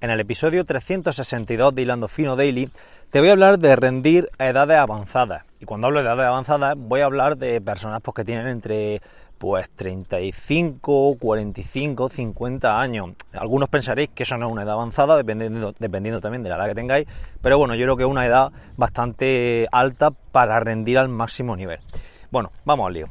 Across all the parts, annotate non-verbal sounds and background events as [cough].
En el episodio 362 de Hilando Fino Daily te voy a hablar de rendir a edades avanzadas. Y cuando hablo de edades avanzadas voy a hablar de personas pues, que tienen entre pues 35, 45, 50 años. Algunos pensaréis que eso no es una edad avanzada, dependiendo, dependiendo también de la edad que tengáis, pero bueno, yo creo que es una edad bastante alta para rendir al máximo nivel. Bueno, vamos al lío.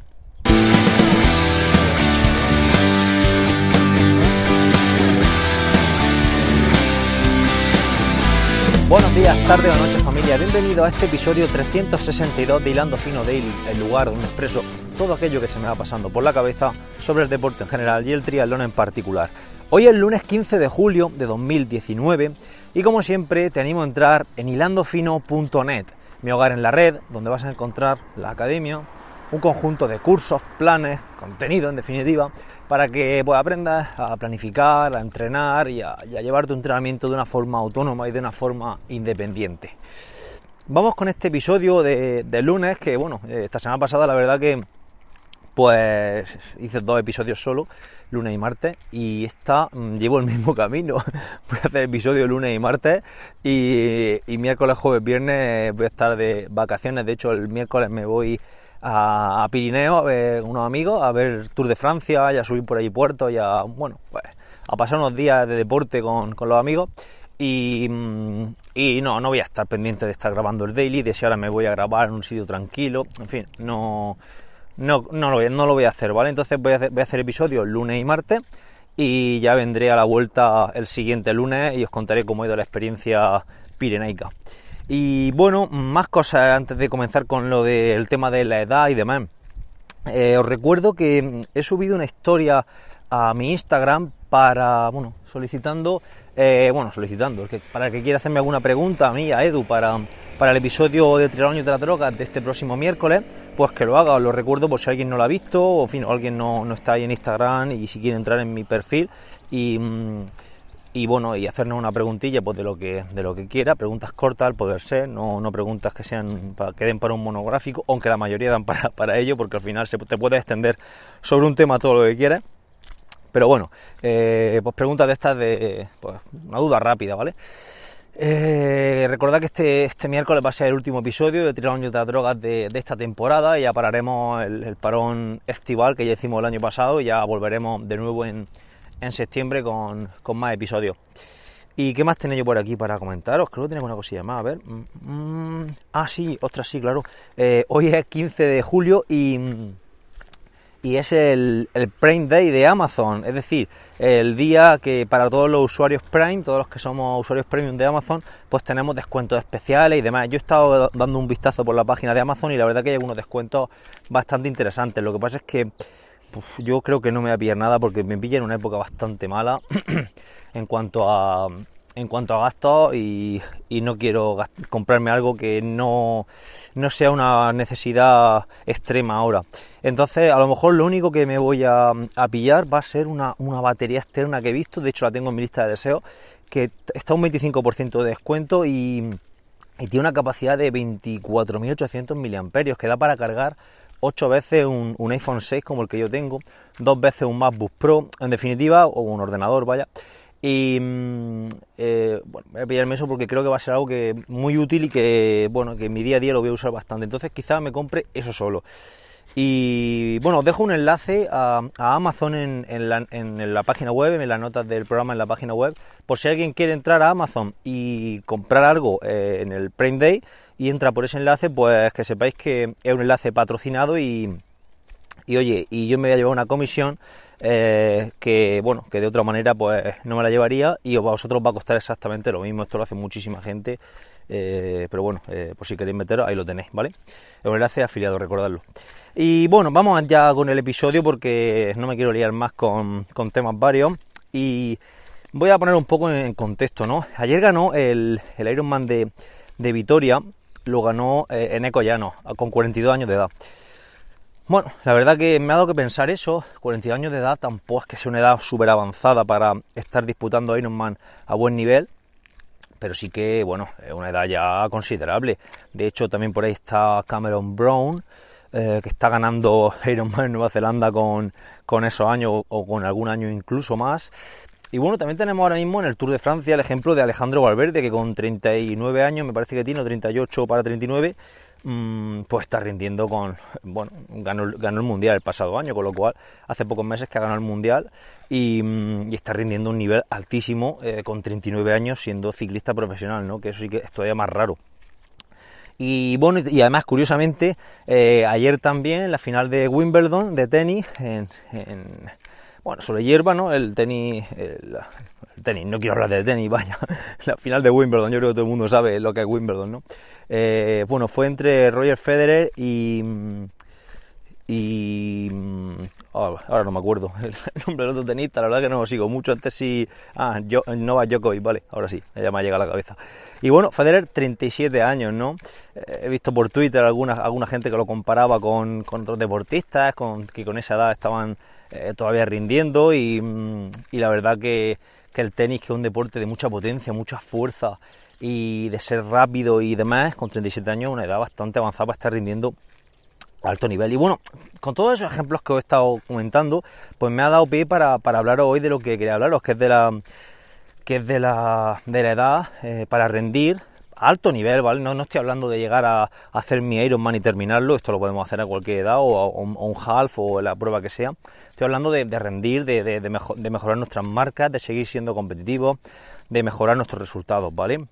Buenos días, tarde o noche familia, bienvenido a este episodio 362 de Hilando Fino Daily, el lugar donde expreso todo aquello que se me va pasando por la cabeza sobre el deporte en general y el triatlón en particular. Hoy es lunes 15 de julio de 2019 y como siempre te animo a entrar en hilandofino.net, mi hogar en la red, donde vas a encontrar la academia, un conjunto de cursos, planes, contenido en definitiva, para que pues, aprendas a planificar, a entrenar y a, y llevar tu entrenamiento de una forma autónoma y de una forma independiente. Vamos con este episodio de, lunes, que bueno, eh, esta semana pasada la verdad que pues hice dos episodios solo, lunes y martes, y esta mm, llevo el mismo camino. [laughs] Voy a hacer episodio lunes y martes y miércoles, jueves, viernes voy a estar de vacaciones. De hecho, el miércoles me voy a, Pirineo a ver unos amigos, a ver Tour de Francia y a subir por ahí puertos y a, bueno, pues, a pasar unos días de deporte con, los amigos. Mm, y, no, no voy a estar pendiente de estar grabando el daily, de si ahora me voy a grabar en un sitio tranquilo, en fin, no, no, no, lo, voy, no lo voy a hacer, ¿vale? Entonces voy a, hacer, voy a hacer episodios lunes y martes y ya vendré a la vuelta el siguiente lunes y os contaré cómo ha ido la experiencia pirenaica. Y bueno, más cosas antes de comenzar con lo del tema de la edad y demás. Eh, os recuerdo que mm, he subido una historia a mi Instagram para, bueno, solicitando, eh, bueno, solicitando, para el que quiera hacerme alguna pregunta a mí, a Edu, para, para el episodio de Triloño de la Droga de este próximo miércoles, pues que lo haga, os lo recuerdo por si alguien no lo ha visto, o alguien no, está ahí en Instagram y si quiere entrar en mi perfil y... Mm, y bueno, y hacernos una preguntilla pues de lo que, de lo que quiera, preguntas cortas al poder ser, no, preguntas que sean que den para un monográfico, aunque la mayoría dan para, ello, porque al final se te puede extender sobre un tema todo lo que quieras. Pero bueno, eh, pues preguntas de estas de pues, una duda rápida, ¿vale? Eh, recordad que este, este miércoles va a ser el último episodio de Tirón de las Drogas de, esta temporada. ya pararemos el, el, parón estival que ya hicimos el año pasado y ya volveremos de nuevo en, en septiembre con, más episodios. ¿Y qué más tenéis yo por aquí para comentaros? Creo que tenemos una cosilla más, a ver. Mm, mm. ah, sí, ostras, sí, claro. Eh, hoy es 15 de julio y, y es el, el, Prime Day de Amazon. Es decir, el día que para todos los usuarios Prime, todos los que somos usuarios Premium de Amazon, pues tenemos descuentos especiales y demás. Yo he estado dando un vistazo por la página de Amazon y la verdad que hay algunos descuentos bastante interesantes. Lo que pasa es que yo creo que no me voy a pillar nada porque me pilla en una época bastante mala [clears throat] en cuanto a en cuanto a gastos y, no quiero comprarme algo que no, sea una necesidad extrema ahora. Entonces, a lo mejor lo único que me voy a, pillar va a ser una, una, batería externa que he visto, de hecho la tengo en mi lista de deseos, que está un 25% de descuento y, tiene una capacidad de 24.800 mAh que da para cargar 8 veces un, iPhone 6 como el que yo tengo, dos veces un MacBook Pro, en definitiva, o un ordenador, vaya. Y mm, eh, bueno, voy a pillarme eso porque creo que va a ser algo que muy útil y que, bueno, que en mi día a día lo voy a usar bastante. Entonces quizá me compre eso solo. Y bueno, os dejo un enlace a, Amazon en, la, página web, en las notas del programa en la página web, por si alguien quiere entrar a Amazon y comprar algo eh, en el Prime Day, y entra por ese enlace, pues que sepáis que es un enlace patrocinado y, oye, y yo me voy a llevar una comisión eh, que, bueno, que de otra manera pues no me la llevaría y a vosotros va a costar exactamente lo mismo, esto lo hace muchísima gente. Eh, pero bueno, eh, por si queréis meteros, ahí lo tenéis, ¿vale? Es un enlace afiliado, recordadlo. Y bueno, vamos ya con el episodio porque no me quiero liar más con, temas varios. Y voy a poner un poco en contexto, ¿no? Ayer ganó el, el Ironman de, de Vitoria lo ganó eh, en ya Llano, con 42 años de edad. Bueno, la verdad que me ha dado que pensar eso. 42 años de edad tampoco es que sea una edad súper avanzada para estar disputando Ironman a buen nivel, pero sí que, bueno, es una edad ya considerable. De hecho, también por ahí está Cameron Brown, eh, que está ganando [laughs] Ironman en Nueva Zelanda con, con esos años o con algún año incluso más. Y bueno, también tenemos ahora mismo en el Tour de Francia el ejemplo de Alejandro Valverde, que con 39 años, me parece que tiene, 38 para 39, mm, pues está rindiendo con... Bueno, ganó, el Mundial el pasado año, con lo cual hace pocos meses que ha ganado el Mundial y, mm, está rindiendo un nivel altísimo eh, con 39 años siendo ciclista profesional, ¿no? Que eso sí que es todavía más raro. Y bueno, y además, curiosamente, eh, ayer también en la final de Wimbledon de tenis, en bueno, sobre hierba, ¿no? El tenis, el, tenis, no quiero hablar de tenis, vaya, [laughs] la final de Wimbledon, yo creo que todo el mundo sabe lo que es Wimbledon, ¿no? Eh, bueno, fue entre Roger Federer y... y mm, oh, ahora no me acuerdo [laughs] el nombre del otro tenista, la verdad que no lo sigo mucho, antes sí... Ah, yo, Novak Djokovic, vale, ahora sí, ya me ha llegado a la cabeza. Y bueno, Federer, 37 años, ¿no? Eh, he visto por Twitter alguna, alguna gente que lo comparaba con, con otros deportistas, con, que con esa edad estaban eh, todavía rindiendo y, mm, la verdad que, el tenis que es un deporte de mucha potencia, mucha fuerza y de ser rápido y demás, con 37 años una edad bastante avanzada para estar rindiendo a alto nivel. Y bueno, con todos esos ejemplos que os he estado comentando, pues me ha dado pie para, hablaros hoy de lo que quería hablaros, que es de la que es de la, de la edad eh, para rendir a alto nivel, ¿vale? No, no estoy hablando de llegar a, hacer mi Ironman y terminarlo, esto lo podemos hacer a cualquier edad o, o un half o la prueba que sea, Estoy hablando de, rendir, de, mejorar nuestras marcas, de seguir siendo competitivos, de mejorar nuestros resultados, ¿vale?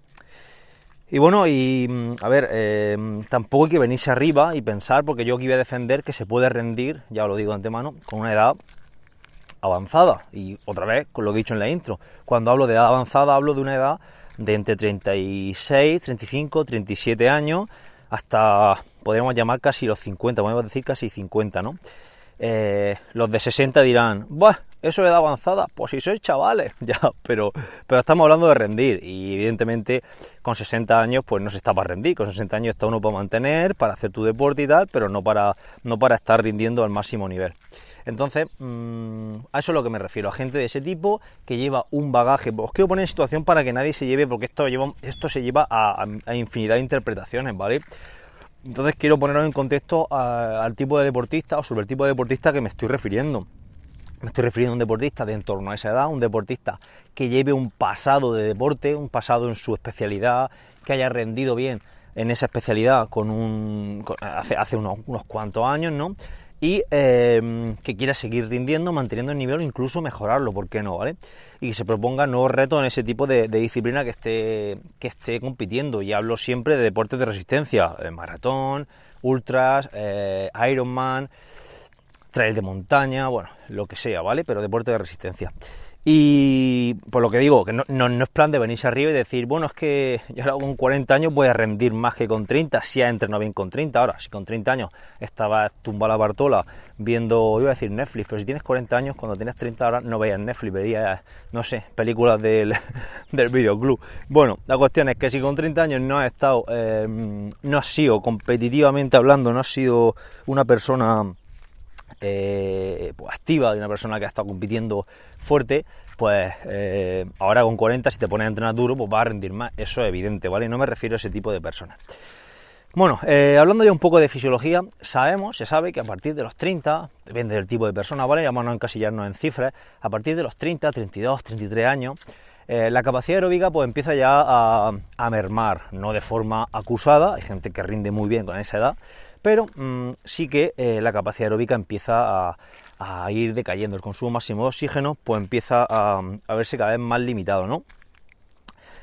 Y bueno, y mm, a ver, eh, tampoco hay que venirse arriba y pensar, porque yo aquí voy a defender que se puede rendir, ya lo digo de antemano, con una edad avanzada. Y otra vez, con lo que he dicho en la intro, cuando hablo de edad avanzada, hablo de una edad de entre 36, 35, 37 años, hasta podríamos llamar casi los 50, podemos decir casi 50, ¿no? Eh, los de 60 dirán, ¡buah! ¿Eso es da avanzada? Pues si sois chavales, [laughs] ya, pero, pero estamos hablando de rendir y evidentemente con 60 años pues no se está para rendir, con 60 años está uno para mantener, para hacer tu deporte y tal, pero no para, no para estar rindiendo al máximo nivel. Entonces, mm, a eso es lo que me refiero, a gente de ese tipo que lleva un bagaje. Os quiero poner en situación para que nadie se lleve, porque esto, lleva, esto se lleva a infinidad de interpretaciones, ¿vale? Entonces quiero poneros en contexto al tipo de deportista o sobre el tipo de deportista que me estoy refiriendo. Me estoy refiriendo a un deportista de en torno a esa edad, un deportista que lleve un pasado de deporte, un pasado en su especialidad, que haya rendido bien en esa especialidad con un, hace, unos, unos, cuantos años, ¿no? y em, que quiera seguir rindiendo, manteniendo el nivel, incluso mejorarlo, ¿por qué no? ¿vale? Y que se proponga nuevos retos en ese tipo de, disciplina que esté, que esté compitiendo. Y hablo siempre de deportes de resistencia, eh, maratón, ultras, eh, Ironman, trail de montaña, bueno, lo que sea, ¿vale? Pero deporte de resistencia. Y por lo que digo, que no, es plan de venirse arriba y decir, bueno, es que yo ahora con 40 años voy a rendir más que con 30, si ha entrenado bien con 30. Ahora, si con 30 años estabas tumbada la Bartola viendo, iba a decir Netflix, pero si tienes 40 años, cuando tienes 30 horas, no veías Netflix, veías, no sé, películas del, [laughs] del videoclub. Bueno, la cuestión es que si con 30 años no has estado, eh, no has sido competitivamente hablando, no has sido una persona eh, pues, activa de una persona que ha estado compitiendo fuerte, pues eh, ahora con 40, si te pones a entrenar duro, pues va a rendir más. Eso es evidente, ¿vale? No me refiero a ese tipo de personas. Bueno, eh, hablando ya un poco de fisiología, sabemos, se sabe que a partir de los 30, depende del tipo de persona, ¿vale? Vamos a encasillarnos en cifras, a partir de los 30, 32, 33 años, eh, la capacidad aeróbica pues empieza ya a, mermar, no de forma acusada, hay gente que rinde muy bien con esa edad, pero mm, sí que eh, la capacidad aeróbica empieza a, ir decayendo, el consumo máximo de oxígeno pues empieza a, verse cada vez más limitado, ¿no?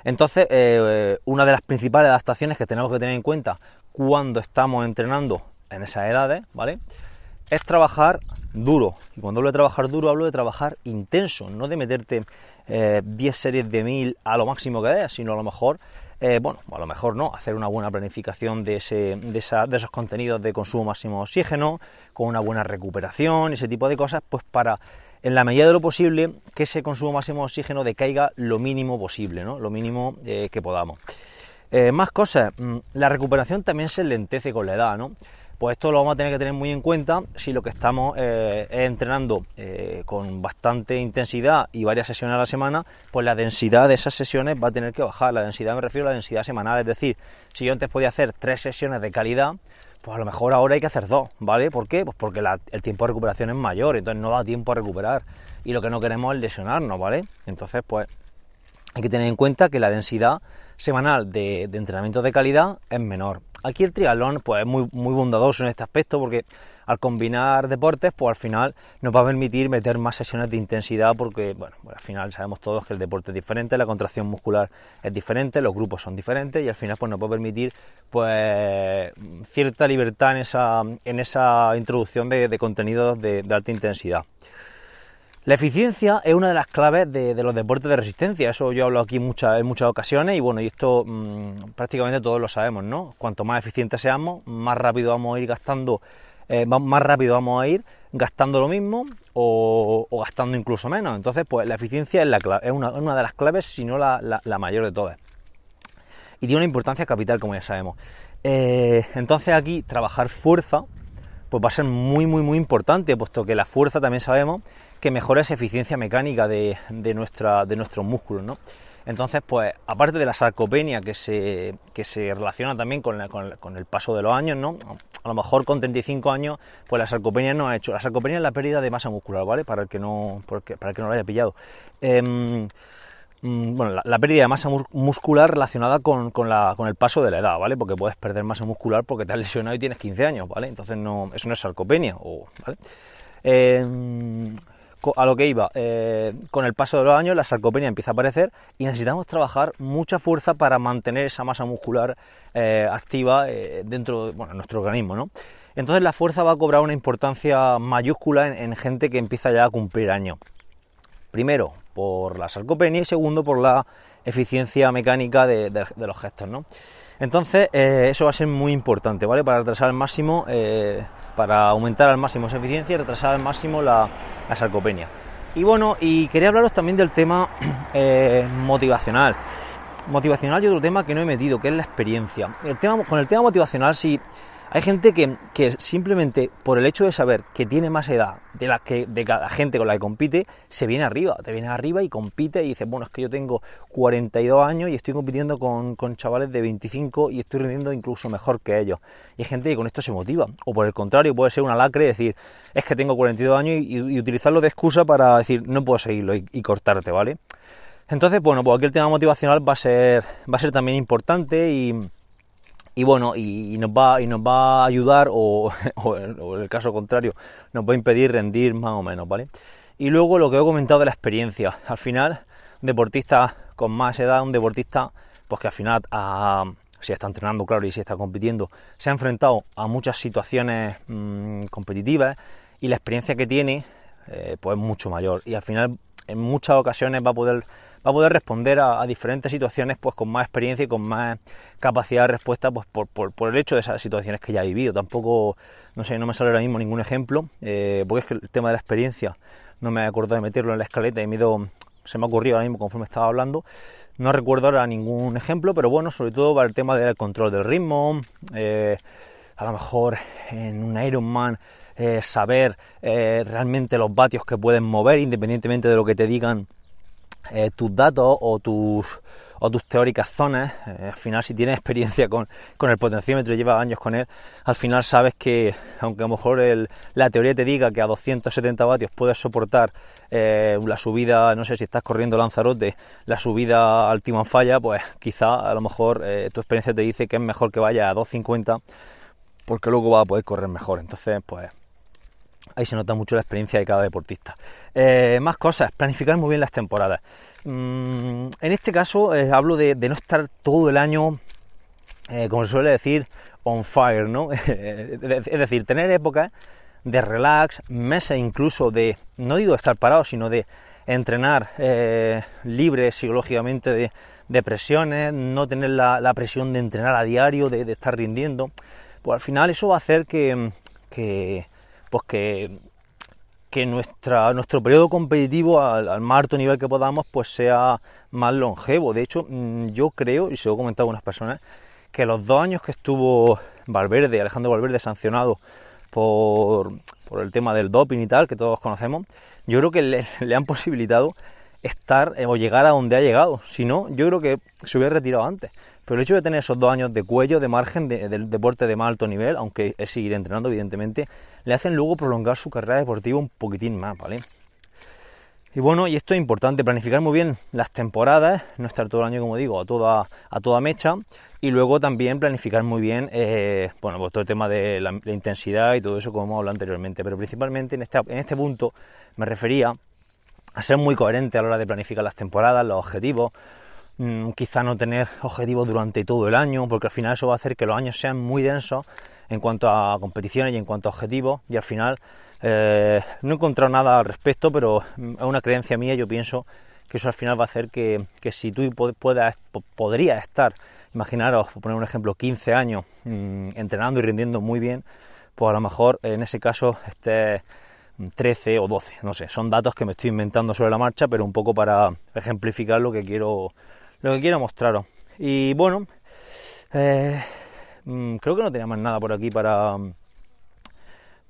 Entonces, eh, una de las principales adaptaciones que tenemos que tener en cuenta cuando estamos entrenando en esas edades, ¿vale? Es trabajar duro. Y cuando hablo de trabajar duro, hablo de trabajar intenso, no de meterte 10 eh, series de 1000 a lo máximo que dé, sino a lo mejor, eh, bueno, a lo mejor no, hacer una buena planificación de, ese, de, esa, de esos contenidos de consumo máximo de oxígeno, con una buena recuperación, ese tipo de cosas, pues para en la medida de lo posible, que ese consumo máximo de oxígeno decaiga lo mínimo posible, ¿no? lo mínimo eh, que podamos. más cosas, mm, la recuperación también se lentece con la edad, ¿no? Pues esto lo vamos a tener que tener muy en cuenta si lo que estamos eh, entrenando eh, con bastante intensidad y varias sesiones a la semana, pues la densidad de esas sesiones va a tener que bajar. La densidad me refiero a la densidad semanal, es decir, si yo antes podía hacer tres sesiones de calidad, pues a lo mejor ahora hay que hacer dos, ¿vale? ¿Por qué? Pues porque el tiempo de recuperación es mayor, entonces no da tiempo a recuperar y lo que no queremos es lesionarnos, ¿vale? Entonces, pues hay que tener en cuenta que la densidad semanal de, entrenamiento de calidad es menor. Aquí el triatlón pues, es muy, muy bondadoso en este aspecto porque al combinar deportes, pues al final nos va a permitir meter más sesiones de intensidad porque, bueno, pues, al final sabemos todos que el deporte es diferente, la contracción muscular es diferente, los grupos son diferentes y al final pues nos va a permitir pues cierta libertad en esa, en esa introducción de, contenidos de alta intensidad. La eficiencia es una de las claves de, los deportes de resistencia, eso yo hablo aquí muchas, en muchas ocasiones y bueno, y esto mm, prácticamente todos lo sabemos, ¿no? Cuanto más eficientes seamos, más rápido vamos a ir gastando, eh, más rápido vamos a ir gastando lo mismo o, gastando incluso menos. Entonces, pues la eficiencia es, una, de las claves, si no la, mayor de todas. Y tiene una importancia capital, como ya sabemos. Eh, entonces aquí trabajar fuerza pues va a ser muy, muy, muy importante, puesto que la fuerza también sabemos que mejora esa eficiencia mecánica de, nuestra, de nuestros músculos, ¿no? Entonces, pues, aparte de la sarcopenia que se, se relaciona también con, el paso de los años, ¿no? A lo mejor con 35 años, pues la sarcopenia no ha hecho. La sarcopenia es la pérdida de masa muscular, ¿vale? Para el que no, porque, para que no lo haya pillado. Em, Mm, bueno, la, pérdida de masa muscular relacionada con, el paso de la edad, ¿vale? Porque puedes perder masa muscular porque te has lesionado y tienes 15 años, ¿vale? Entonces no, eso no es sarcopenia, ¿vale? Em, a lo que iba, eh, con el paso de los años la sarcopenia empieza a aparecer y necesitamos trabajar mucha fuerza para mantener esa masa muscular eh, activa eh, dentro de nuestro organismo, ¿no? Entonces la fuerza va a cobrar una importancia mayúscula en, en gente que empieza ya a cumplir años. Primero, por la sarcopenia y segundo por la eficiencia mecánica de, los gestos, ¿no? Entonces, eh, eso va a ser muy importante, ¿vale? Para retrasar al máximo, eh, para aumentar al máximo esa eficiencia y retrasar al máximo la, sarcopenia. Y bueno, y quería hablaros también del tema [clears throat] eh, motivacional. Motivacional y otro tema que no he metido, que es la experiencia. El tema, con el tema motivacional, si, hay gente que, simplemente por el hecho de saber que tiene más edad de la, que, de gente con la que compite, se viene arriba, te viene arriba y compite y dice, bueno, es que yo tengo 42 años y estoy compitiendo con, chavales de 25 y estoy rindiendo incluso mejor que ellos. Y hay gente que con esto se motiva. O por el contrario, puede ser una lacre decir, es que tengo 42 años y, utilizarlo de excusa para decir, no puedo seguirlo y, cortarte, ¿vale? Entonces, bueno, pues aquí el tema motivacional va a ser, va a ser también importante y y bueno, y, nos va, y nos va a ayudar [laughs] o, en, el caso contrario, nos va a impedir rendir más o menos, ¿vale? Y luego lo que he comentado de la experiencia. Al final, un deportista con más edad, un deportista, pues que al final, ah, si está entrenando, claro, y si está compitiendo, se ha enfrentado a muchas situaciones mm, competitivas y la experiencia que tiene, eh, pues mucho mayor. Y al final, en muchas ocasiones va a poder va a poder responder a, diferentes situaciones pues con más experiencia y con más capacidad de respuesta pues por, el hecho de esas situaciones que ya ha vivido. Tampoco, no sé, no me sale ahora mismo ningún ejemplo, eh, porque es que el tema de la experiencia no me he acordado de meterlo en la escaleta y me he se me ha ocurrido ahora mismo conforme estaba hablando. No recuerdo ahora ningún ejemplo, pero bueno, sobre todo para el tema del control del ritmo, eh, a lo mejor en un Ironman eh, saber eh, realmente los vatios que pueden mover independientemente de lo que te digan eh, tus datos o tus, o tus teóricas zonas. Eh, al final, si tienes experiencia con, con el potenciómetro lleva llevas años con él, al final sabes que, aunque a lo mejor la teoría te diga que a 270 vatios puedes soportar eh, la subida, no sé si estás corriendo Lanzarote, la subida al falla, pues quizá a lo mejor tu experiencia te dice que es mejor que vaya a 250 porque luego va a poder correr mejor. Entonces, pues Ahí se nota mucho la experiencia de cada deportista. Eh, más cosas, planificar muy bien las temporadas. Mm, en este caso eh, hablo de, no estar todo el año, eh, como se suele decir, on fire, ¿no? [laughs] es decir, tener épocas de relax, meses incluso de, no digo estar parado, sino de entrenar libre psicológicamente de, presiones, no tener la, presión de entrenar a diario, de, estar rindiendo. Pues al final eso va a hacer que pues que, que nuestra, nuestro periodo competitivo al, al, más alto nivel que podamos pues sea más longevo. De hecho, mm, yo creo, y se lo he comentado a unas personas, que los dos años que estuvo Valverde, Alejandro Valverde sancionado por, por el tema del doping y tal, que todos conocemos, yo creo que le, [laughs] han posibilitado estar eh, o llegar a donde ha llegado. Si no, yo creo que se hubiera retirado antes. Pero el hecho de tener esos dos años de cuello, de margen, del deporte de más alto nivel, aunque es seguir entrenando, evidentemente, le hacen luego prolongar su carrera deportiva un poquitín más, ¿vale? Y bueno, y esto es importante, planificar muy bien las temporadas, no estar todo el año, como digo, a toda, a toda mecha, y luego también planificar muy bien, eh, bueno, pues todo el tema de la, intensidad y todo eso, como hemos hablado anteriormente, pero principalmente en en este punto me refería a ser muy coherente a la hora de planificar las temporadas, los objetivos, Mm, quizá no tener objetivos durante todo el año, porque al final eso va a hacer que los años sean muy densos en cuanto a competiciones y en cuanto a objetivos, y al final eh, no he encontrado nada al respecto, pero mm, es una creencia mía, yo pienso que eso al final va a hacer que, si tú puedas, podrías estar, imaginaros, por poner un ejemplo, 15 años mm, entrenando y rindiendo muy bien, pues a lo mejor en ese caso esté 13 o 12, no sé, son datos que me estoy inventando sobre la marcha, pero un poco para ejemplificar lo que quiero lo que quiero mostraros. Y bueno, eh, mm, creo que no tenía más nada por aquí para,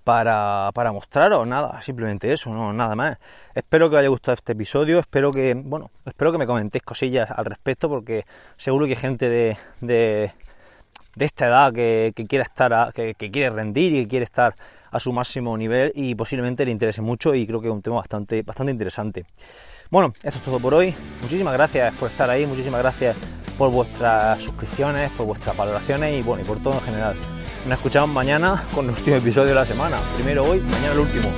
para, para mostraros, nada, simplemente eso, no, nada más. Espero que os haya gustado este episodio, espero que, bueno, espero que me comentéis cosillas al respecto, porque seguro que hay gente de, de, de esta edad que, que quiere estar, que, que quiere rendir y que quiere estar a su máximo nivel y posiblemente le interese mucho y creo que es un tema bastante, bastante interesante. Bueno, esto es todo por hoy. Muchísimas gracias por estar ahí, muchísimas gracias por vuestras suscripciones, por vuestras valoraciones y bueno, y por todo en general. Nos escuchamos mañana con el último episodio de la semana. Primero hoy, mañana el último.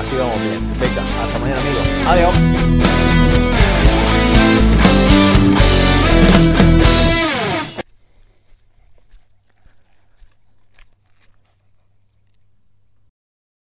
Así vamos bien. Venga, hasta mañana amigos. Adiós.